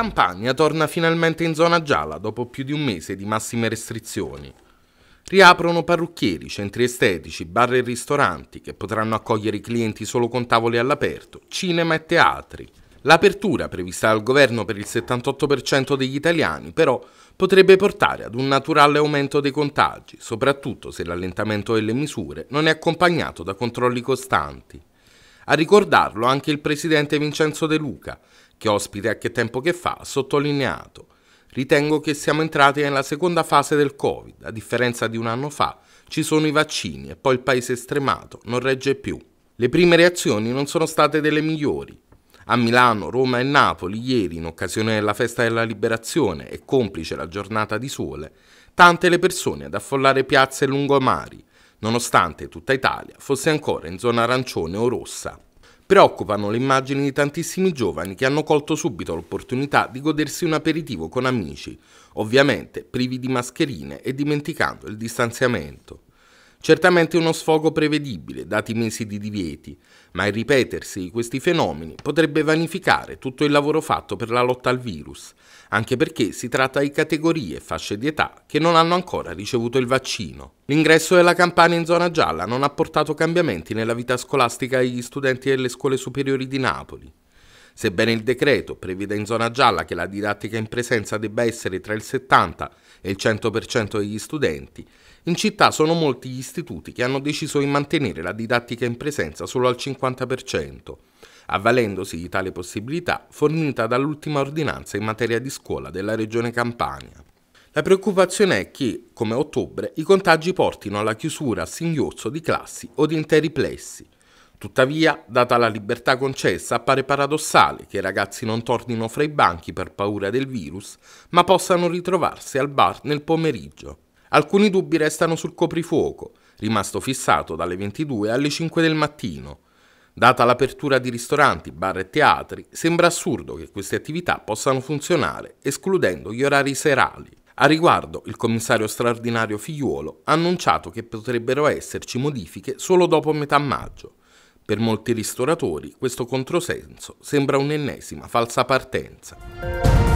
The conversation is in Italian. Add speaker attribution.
Speaker 1: Campania torna finalmente in zona gialla dopo più di un mese di massime restrizioni. Riaprono parrucchieri, centri estetici, bar e ristoranti che potranno accogliere i clienti solo con tavoli all'aperto, cinema e teatri. L'apertura prevista dal governo per il 78% degli italiani però potrebbe portare ad un naturale aumento dei contagi, soprattutto se l'allentamento delle misure non è accompagnato da controlli costanti. A ricordarlo anche il presidente Vincenzo De Luca, che ospite a che tempo che fa, ha sottolineato Ritengo che siamo entrati nella seconda fase del Covid, a differenza di un anno fa, ci sono i vaccini e poi il paese stremato, non regge più. Le prime reazioni non sono state delle migliori. A Milano, Roma e Napoli ieri, in occasione della festa della liberazione e complice la giornata di sole, tante le persone ad affollare piazze e lungomari, nonostante tutta Italia fosse ancora in zona arancione o rossa. Preoccupano le immagini di tantissimi giovani che hanno colto subito l'opportunità di godersi un aperitivo con amici, ovviamente privi di mascherine e dimenticando il distanziamento. Certamente uno sfogo prevedibile, dati i mesi di divieti, ma il ripetersi di questi fenomeni potrebbe vanificare tutto il lavoro fatto per la lotta al virus, anche perché si tratta di categorie e fasce di età che non hanno ancora ricevuto il vaccino. L'ingresso della campagna in zona gialla non ha portato cambiamenti nella vita scolastica degli studenti delle scuole superiori di Napoli. Sebbene il decreto preveda in zona gialla che la didattica in presenza debba essere tra il 70 e il 100% degli studenti, in città sono molti gli istituti che hanno deciso di mantenere la didattica in presenza solo al 50%, avvalendosi di tale possibilità fornita dall'ultima ordinanza in materia di scuola della Regione Campania. La preoccupazione è che, come ottobre, i contagi portino alla chiusura a singhiozzo di classi o di interi plessi, Tuttavia, data la libertà concessa, appare paradossale che i ragazzi non tornino fra i banchi per paura del virus, ma possano ritrovarsi al bar nel pomeriggio. Alcuni dubbi restano sul coprifuoco, rimasto fissato dalle 22 alle 5 del mattino. Data l'apertura di ristoranti, bar e teatri, sembra assurdo che queste attività possano funzionare, escludendo gli orari serali. A riguardo, il commissario straordinario Figliuolo ha annunciato che potrebbero esserci modifiche solo dopo metà maggio. Per molti ristoratori questo controsenso sembra un'ennesima falsa partenza.